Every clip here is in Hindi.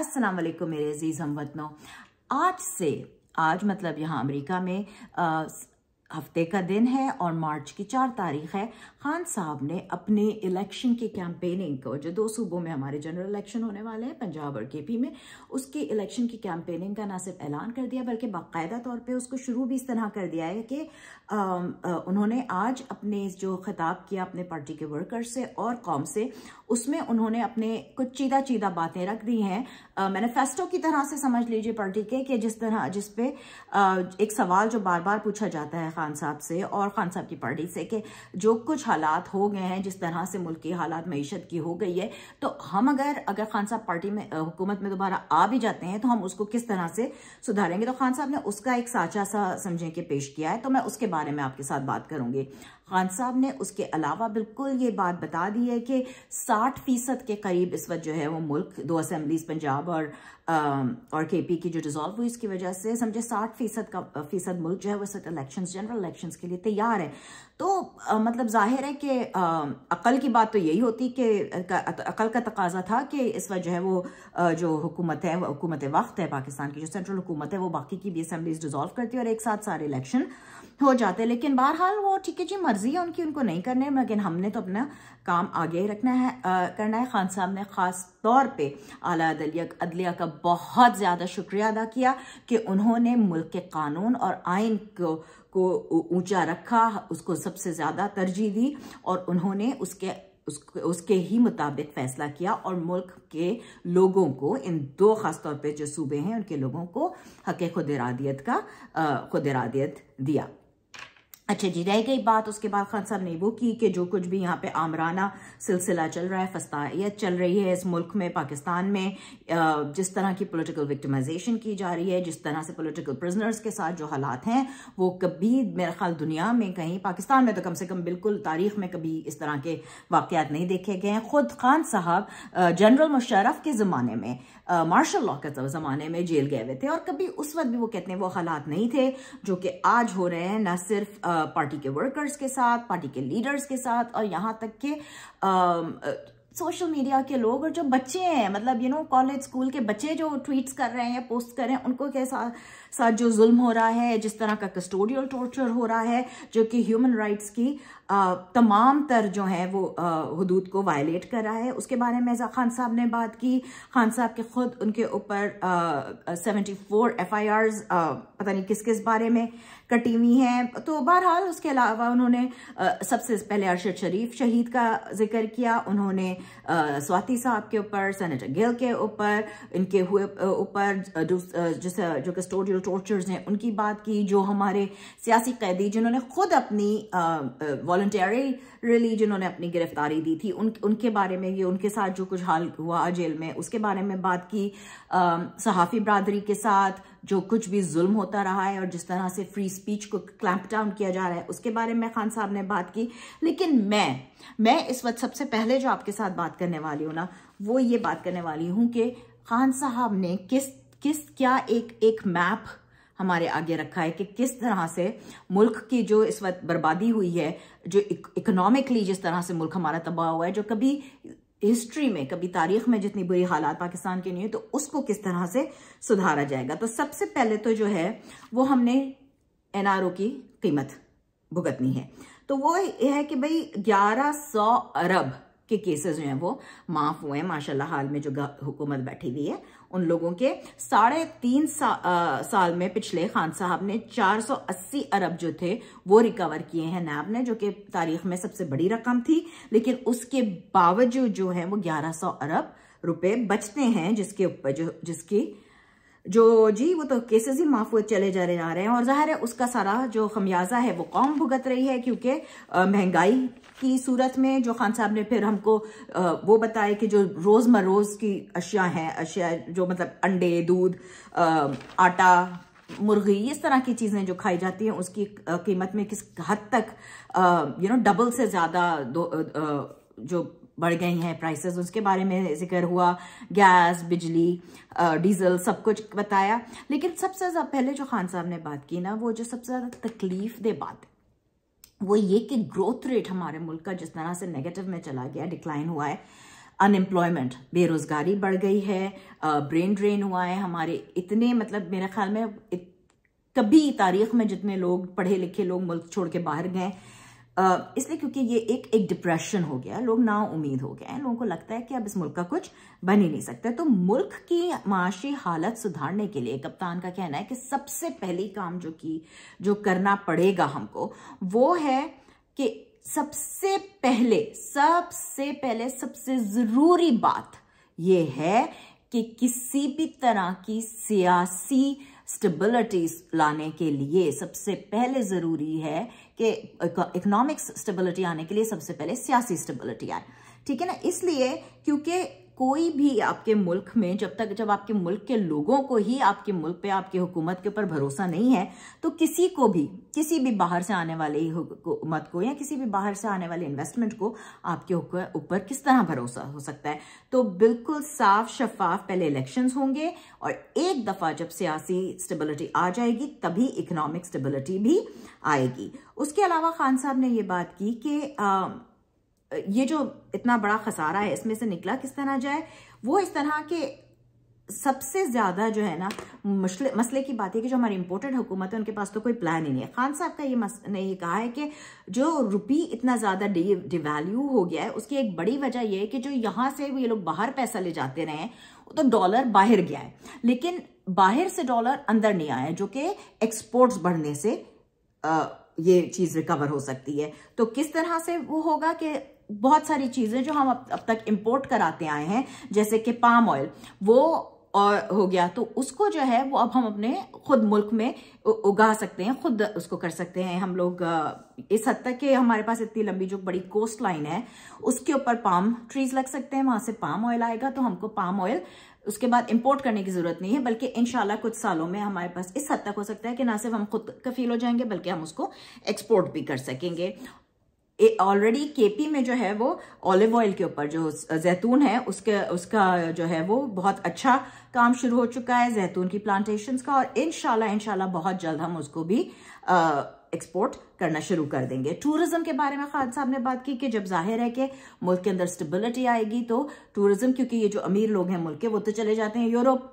अस्सलाम वालेकुम मेरे अजीज़ हम वतनों आज से आज मतलब यहाँ अमेरिका में हफ्ते का दिन है और मार्च की चार तारीख है खान साहब ने अपने इलेक्शन की कैंपेनिंग को जो दो सूबों में हमारे जनरल इलेक्शन होने वाले हैं पंजाब और केपी में उसके इलेक्शन की कैंपेनिंग का ना सिर्फ ऐलान कर दिया बल्कि बाकायदा तौर पे उसको शुरू भी इस तरह कर दिया है कि आ, आ, उन्होंने आज अपने जो खिताब किया अपने पार्टी के वर्कर्स से और कौम से उसमें उन्होंने अपने कुछ चीदा चीदा बातें रख दी हैं मैनिफेस्टो की तरह से समझ लीजिए पार्टी के कि जिस तरह जिसपे एक सवाल जो बार बार पूछा जाता है खान साहब से और खान साहब की पार्टी से कि जो कुछ हालात हो गए हैं जिस तरह से मुल्क की हालात मीशत की हो गई है तो हम अगर अगर खान साहब पार्टी में हुकूमत में दोबारा आ भी जाते हैं तो हम उसको किस तरह से सुधारेंगे तो खान साहब ने उसका एक साचा सा समझें कि पेश किया है तो मैं उसके बारे में आपके साथ बात करूंगी खान साहब ने उसके अलावा बिल्कुल ये बात बता दी है कि 60 फीसद के करीब इस वक्त जो है वो मुल्क दो असम्बलीज पंजाब और आ, और केपी की जो डिज़ोल्व हुई इसकी वजह से समझे 60 फीसद का फीसद मुल्क जो है वो इस वक्त इलेक्शन जनरल इलेक्शन के लिए तैयार है तो आ, मतलब जाहिर है कि अकल की बात तो यही होती कि अकल का तकाजा था कि इस वक्त जो है वो आ, जो हुकूमत है हुकूमत वक्त है पाकिस्तान की जो सेंट्रल हुकूमत है वो बाकी की भी असम्बलीज डिजॉल्व करती है और एक साथ सारे इलेक्शन हो जाते हैं लेकिन बहरहाल वो ठीक है जी मर्जी है उनकी उनको नहीं करने लेकिन हमने तो अपना काम आगे ही रखना है आ, करना है खान साहब ने ख़ास तौर पर अला अदलिया का बहुत ज़्यादा शुक्रिया अदा किया कि उन्होंने मुल्क के कानून और आइन को को ऊंचा रखा उसको सबसे ज़्यादा तरजीह दी और उन्होंने उसके उसके उसके ही मुताबिक फैसला किया और मुल्क के लोगों को इन दो ख़ास तौर पे जो सूबे हैं उनके लोगों को हक खुदरादियत का खुदरादियत दिया अच्छा जी रह गई बात उसके बाद खान साहब ने वो की कि जो कुछ भी यहाँ पे आमराना सिलसिला चल रहा है फस्तायत चल रही है इस मुल्क में पाकिस्तान में जिस तरह की पॉलिटिकल विक्टिमाइजेशन की जा रही है जिस तरह से पॉलिटिकल प्रिजनर्स के साथ जो हालात हैं वो कभी मेरे ख्याल दुनिया में कहीं पाकिस्तान में तो कम से कम बिल्कुल तारीख में कभी इस तरह के वाकत नहीं देखे गए हैं खुद खान साहब जनरल मुशरफ के ज़माने में मार्शल लॉ के तो ज़माने में जेल गए हुए थे और कभी उस वक्त भी वो कहते हैं वो हालात नहीं थे जो कि आज हो रहे हैं ना सिर्फ पार्टी के वर्कर्स के साथ पार्टी के लीडर्स के साथ और यहाँ तक के सोशल मीडिया के लोग और जो बच्चे हैं मतलब यू नो कॉलेज स्कूल के बच्चे जो ट्वीट्स कर रहे हैं पोस्ट कर रहे हैं उनको के साथ साथ जो जुल्म हो रहा है जिस तरह का कस्टोडियल टॉर्चर हो रहा है जो कि ह्यूमन राइट्स की तमाम तर जो है वो हदूद को वायलेट कर रहा है उसके बारे में खान साहब ने बात की खान साहब के खुद उनके ऊपर seventy four F I R पता नहीं किस किस बारे में कटी हुई हैं तो बहरहाल उसके अलावा उन्होंने सबसे पहले अरशद शरीफ शहीद का जिक्र किया उन्होंने स्वाति साहब के ऊपर सेनेटर गिल के ऊपर इनके हुए ऊपर जैसे जो कस्टोडियल टॉर्चर्स हैं उनकी बात की जो हमारे सियासी कैदी जिन्होंने खुद अपनी वॉल्टरी रिली जिन्होंने अपनी गिरफ्तारी दी थी उन उनके बारे में ये उनके साथ जो कुछ हाल हुआ जेल में उसके बारे में बात की सहाफ़ी बरदरी के साथ जो कुछ भी जुल्म होता रहा है और जिस तरह से फ्री स्पीच को क्लैंप डाउन किया जा रहा है उसके बारे में खान साहब ने बात की लेकिन मैं मैं इस वक्त सबसे पहले जो आपके साथ बात करने वाली हूँ ना वो ये बात करने वाली हूँ कि खान साहब ने किस किस क्या एक एक मैप हमारे आगे रखा है कि किस तरह से मुल्क की जो इस वक्त बर्बादी हुई है जो इकोनॉमिकली जिस तरह से मुल्क हमारा तबाह हुआ है जो कभी हिस्ट्री में कभी तारीख में जितनी बुरी हालात पाकिस्तान के नहीं हुई तो उसको किस तरह से सुधारा जाएगा तो सबसे पहले तो जो है वो हमने एनआरओ की कीमत भुगतनी है तो वो है कि भाई ग्यारह सौ अरब के केसेस जो हैं वो माफ़ हुए हैं माशाल्लाह हाल में जो हुकूमत बैठी हुई है उन लोगों के साढ़े तीन सा, आ, साल में पिछले खान साहब ने 480 अरब जो थे वो रिकवर किए हैं नैब ने जो कि तारीख में सबसे बड़ी रकम थी लेकिन उसके बावजूद जो है वो 1100 अरब रुपए बचते हैं जिसके ऊपर जो जिसकी जो जी वो तो केसेस ही माफ हुए चले जा रहे जा रहे हैं और जाहिर है उसका सारा जो खमियाजा है वो कौम भुगत रही है क्योंकि महंगाई की सूरत में जो खान साहब ने फिर हमको आ, वो बताया कि जो रोज़मरोज़ की अशिया हैं अशिया जो मतलब अंडे दूध आटा मुर्गी इस तरह की चीज़ें जो खाई जाती हैं उसकी कीमत में किस हद तक यू नो डबल से ज़्यादा जो बढ़ गई हैं प्राइसेस उसके बारे में जिक्र हुआ गैस बिजली डीजल सब कुछ बताया लेकिन सबसे ज़्यादा पहले जो खान साहब ने बात की ना वो जो सबसे ज़्यादा तकलीफ दे बात वो ये कि ग्रोथ रेट हमारे मुल्क का जिस तरह से नेगेटिव में चला गया डिक्लाइन हुआ है अनएम्प्लॉयमेंट बेरोज़गारी बढ़ गई है ब्रेन ड्रेन हुआ है हमारे इतने मतलब मेरे ख्याल में कभी तारीख में जितने लोग पढ़े लिखे लोग मुल्क छोड़ के बाहर गए इसलिए क्योंकि ये एक एक डिप्रेशन हो गया लोग ना उम्मीद हो गए हैं लोगों को लगता है कि अब इस मुल्क का कुछ बन ही नहीं सकता तो मुल्क की माशी हालत सुधारने के लिए कप्तान का कहना है कि सबसे पहली काम जो की जो करना पड़ेगा हमको वो है कि सबसे पहले सबसे पहले सबसे ज़रूरी बात यह है कि किसी भी तरह की सियासी स्टेबिलिटी लाने के लिए सबसे पहले ज़रूरी है कि इकोनॉमिक स्टेबिलिटी आने के लिए सबसे पहले सियासी स्टेबिलिटी आए ठीक है ना इसलिए क्योंकि कोई भी आपके मुल्क में जब तक जब आपके मुल्क के लोगों को ही आपके मुल्क पे आपकी हुकूमत के ऊपर भरोसा नहीं है तो किसी को भी किसी भी बाहर से आने वाली हुकूमत को या किसी भी बाहर से आने वाले इन्वेस्टमेंट को आपके ऊपर किस तरह भरोसा हो सकता है तो बिल्कुल साफ शफाफ पहले इलेक्शन होंगे और एक दफ़ा जब सियासी स्टेबिलिटी आ जाएगी तभी इकोनॉमिक स्टेबिलिटी भी आएगी उसके अलावा खान साहब ने ये बात की कि ये जो इतना बड़ा खसारा है इसमें से निकला किस तरह जाए वो इस तरह के सबसे ज़्यादा जो है ना मसले मसले की बात है कि जो हमारी इम्पोर्टेड हुकूमत है उनके पास तो कोई प्लान ही नहीं है खान साहब का ये मस ने ये कहा है कि जो रुपी इतना ज़्यादा डिवैल्यू हो गया है उसकी एक बड़ी वजह यह है कि जो यहां से ये लोग बाहर पैसा ले जाते रहे तो डॉलर बाहर गया है लेकिन बाहर से डॉलर अंदर नहीं आया जो कि एक्सपोर्ट्स बढ़ने से आ, ये चीज़ रिकवर हो सकती है तो किस तरह से वो होगा कि बहुत सारी चीज़ें जो हम अब, अब तक इम्पोर्ट कराते आए हैं जैसे कि पाम ऑयल वो और हो गया तो उसको जो है वो अब हम अपने खुद मुल्क में उगा सकते हैं खुद उसको कर सकते हैं हम लोग इस हद तक के हमारे पास इतनी लंबी जो बड़ी कोस्ट लाइन है उसके ऊपर पाम ट्रीज लग सकते हैं वहां से पाम ऑयल आएगा तो हमको पाम ऑयल उसके बाद इंपोर्ट करने की जरूरत नहीं है बल्कि इनशाला कुछ सालों में हमारे पास इस हद तक हो सकता है कि ना सिर्फ हम खुद कफील हो जाएंगे बल्कि हम उसको एक्सपोर्ट भी कर सकेंगे ऑलरेडी केपी में जो है वो ऑलिव ऑयल के ऊपर जो जैतून है उसके उसका जो है वो बहुत अच्छा काम शुरू हो चुका है जैतून की प्लांटेशंस का और इनशाला इनशाला बहुत जल्द हम उसको भी एक्सपोर्ट करना शुरू कर देंगे टूरिज्म के बारे में खान साहब ने बात की कि जब जाहिर है कि मुल्क के अंदर स्टेबिलिटी आएगी तो टूरिज्म क्योंकि ये जो अमीर लोग हैं मुल्क के वो तो चले जाते हैं यूरोप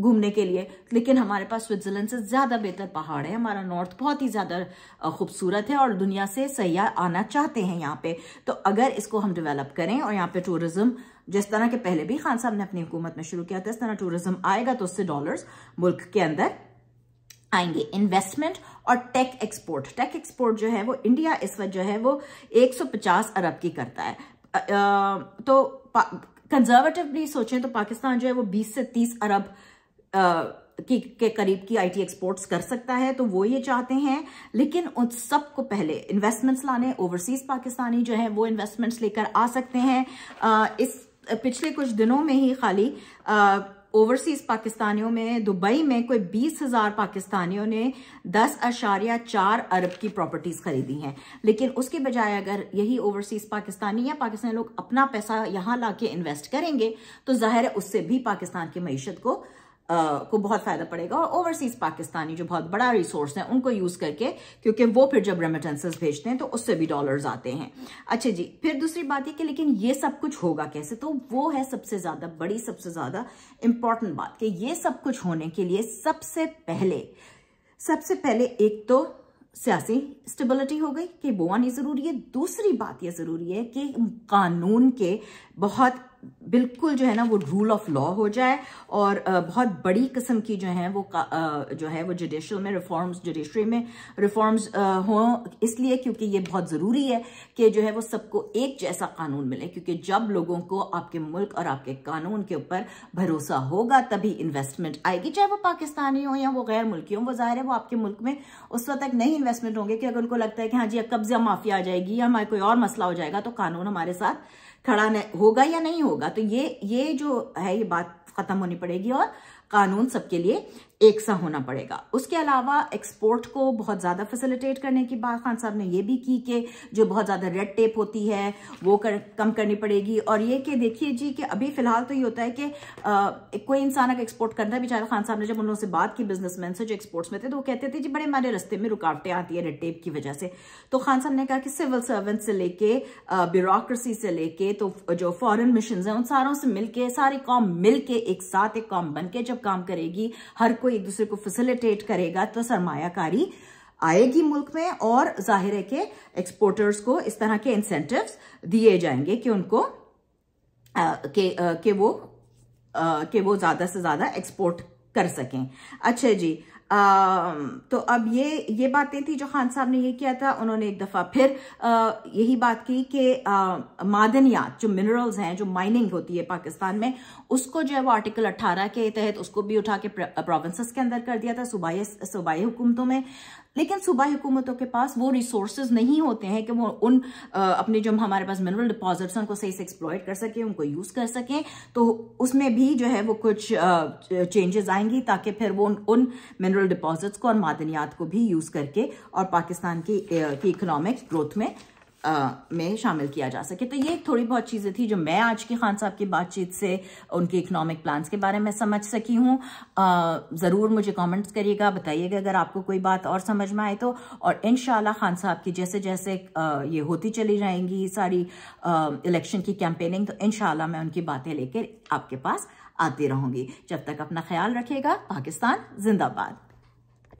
घूमने के लिए लेकिन हमारे पास स्विट्जरलैंड से ज़्यादा बेहतर पहाड़ है हमारा नॉर्थ बहुत ही ज़्यादा खूबसूरत है और दुनिया से सयाह आना चाहते हैं यहाँ पे तो अगर इसको हम डेवलप करें और यहाँ पे टूरिज़्म जिस तरह के पहले भी खान साहब ने अपनी हुकूमत में शुरू किया था इस तरह टूरिज़्म आएगा तो उससे डॉलर्स मुल्क के अंदर आएंगे इन्वेस्टमेंट और टेक एक्सपोर्ट टेक एक्सपोर्ट जो है वो इंडिया इस वक्त जो है वो 150 अरब की करता है तो कंजर्वेटिवली सोचें तो पाकिस्तान जो है वो 20 से 30 अरब की के करीब की आईटी एक्सपोर्ट्स कर सकता है तो वो ये चाहते हैं लेकिन उन सबको पहले इन्वेस्टमेंट्स लाने ओवरसीज पाकिस्तानी जो है वो इन्वेस्टमेंट्स लेकर आ सकते हैं आ, इस पिछले कुछ दिनों में ही खाली आ, ओवरसीज पाकिस्तानियों में दुबई में कोई बीस हजार पाकिस्तानियों ने दस अशारिया चार अरब की प्रॉपर्टीज खरीदी हैं लेकिन उसके बजाय अगर यही ओवरसीज पाकिस्तानी या पाकिस्तानी लोग अपना पैसा यहाँ ला इन्वेस्ट करेंगे तो जाहिर है उससे भी पाकिस्तान की मीशत को को बहुत फायदा पड़ेगा और ओवरसीज पाकिस्तानी जो बहुत बड़ा रिसोर्स है उनको यूज करके क्योंकि वो फिर जब रेमिटेंसेस भेजते हैं तो उससे भी डॉलर्स आते हैं अच्छा जी फिर दूसरी बात ये कि लेकिन ये सब कुछ होगा कैसे तो वो है सबसे ज्यादा बड़ी सबसे ज्यादा इंपॉर्टेंट बात कि ये सब कुछ होने के लिए सबसे पहले सबसे पहले एक तो सियासी स्टेबिलिटी हो गई कि वो आनी ज़रूरी है दूसरी बात ये ज़रूरी है कि कानून के बहुत बिल्कुल जो है ना वो रूल ऑफ लॉ हो जाए और बहुत बड़ी किस्म की जो है वो जो है वो जुडिशल में रिफॉर्म्स जुडिशरी में रिफॉर्म्स हों इसलिए क्योंकि ये बहुत ज़रूरी है कि जो है वो सबको एक जैसा कानून मिले क्योंकि जब लोगों को आपके मुल्क और आपके कानून के ऊपर भरोसा होगा तभी इन्वेस्टमेंट आएगी चाहे वो पाकिस्तानी हो या वो गैर मुल्की हो वो जाहिर है वो आपके मुल्क में उस वक्त तक नहीं इन्वेस्टमेंट होंगे कि अगर उनको लगता है कि हाँ जी कब्जा माफिया आ जाएगी या हमारा कोई और मसला हो जाएगा तो कानून हमारे साथ खड़ा होगा या नहीं होगा तो ये ये जो है ये बात खत्म होनी पड़ेगी और कानून सबके लिए एक सा होना पड़ेगा उसके अलावा एक्सपोर्ट को बहुत ज़्यादा फैसिलिटेट करने की बात खान साहब ने यह भी की कि जो बहुत ज़्यादा रेड टेप होती है वो कर, कम करनी पड़ेगी और ये कि देखिए जी कि अभी फ़िलहाल तो ये होता है कि कोई इंसान अगर एक्सपोर्ट करना भी चाहे खान साहब ने जब उन लोगों से बात की बिजनेसमैन से जो एक्सपोर्ट्स में थे तो वो कहते थे जी बड़े हमारे रस्ते में रुकावटें आती है रेड टेप की वजह से तो खान साहब ने कहा कि सिविल सर्वेंट से लेके ब्यूरोसी से लेके तो जो फॉरन मिशन हैं उन सारों से मिलकर सारी कॉम मिलकर एक साथ एक कॉम बन के जब काम करेगी हर को एक दूसरे को फैसिलिटेट करेगा तो सरमायाकारी आएगी मुल्क में और जाहिर है कि एक्सपोर्टर्स को इस तरह के इंसेंटिव्स दिए जाएंगे कि उनको के, के वो के वो ज़्यादा से ज़्यादा एक्सपोर्ट कर सकें अच्छा जी आ, तो अब ये ये बातें थी जो खान साहब ने ये किया था उन्होंने एक दफ़ा फिर आ, यही बात की कि मादनियात जो मिनरल्स हैं जो माइनिंग होती है पाकिस्तान में उसको जो है वो आर्टिकल अट्ठारह के तहत उसको भी उठा के प्रोविंसेस के अंदर कर दिया था सूबाई सूबाई हुकूमतों में लेकिन सूबाई हुकूमतों के पास वो रिसोर्स नहीं होते हैं कि वो उन आ, अपने जो हमारे पास मिनरल डिपॉजिट हैं उनको सही से एक्सप्लॉयट कर सकें उनको यूज़ कर सकें तो उसमें भी जो है वो कुछ चेंजेस आएंगी ताकि फिर वो उन, मिनरल डिपॉजिट्स को और मादनियात को भी यूज़ करके और पाकिस्तान की इकोनॉमिक ग्रोथ में में शामिल किया जा सके तो ये थोड़ी बहुत चीज़ें थी जो मैं आज की खान साहब की बातचीत से उनके इकनॉमिक प्लान्स के बारे में समझ सकी हूँ ज़रूर मुझे कमेंट्स करिएगा बताइएगा अगर आपको कोई बात और समझ में आए तो और इन खान साहब की जैसे जैसे ये होती चली जाएंगी सारी इलेक्शन की कैंपेनिंग तो इन मैं उनकी बातें लेकर आपके पास आती रहूँगी जब तक अपना ख्याल रखेगा पाकिस्तान जिंदाबाद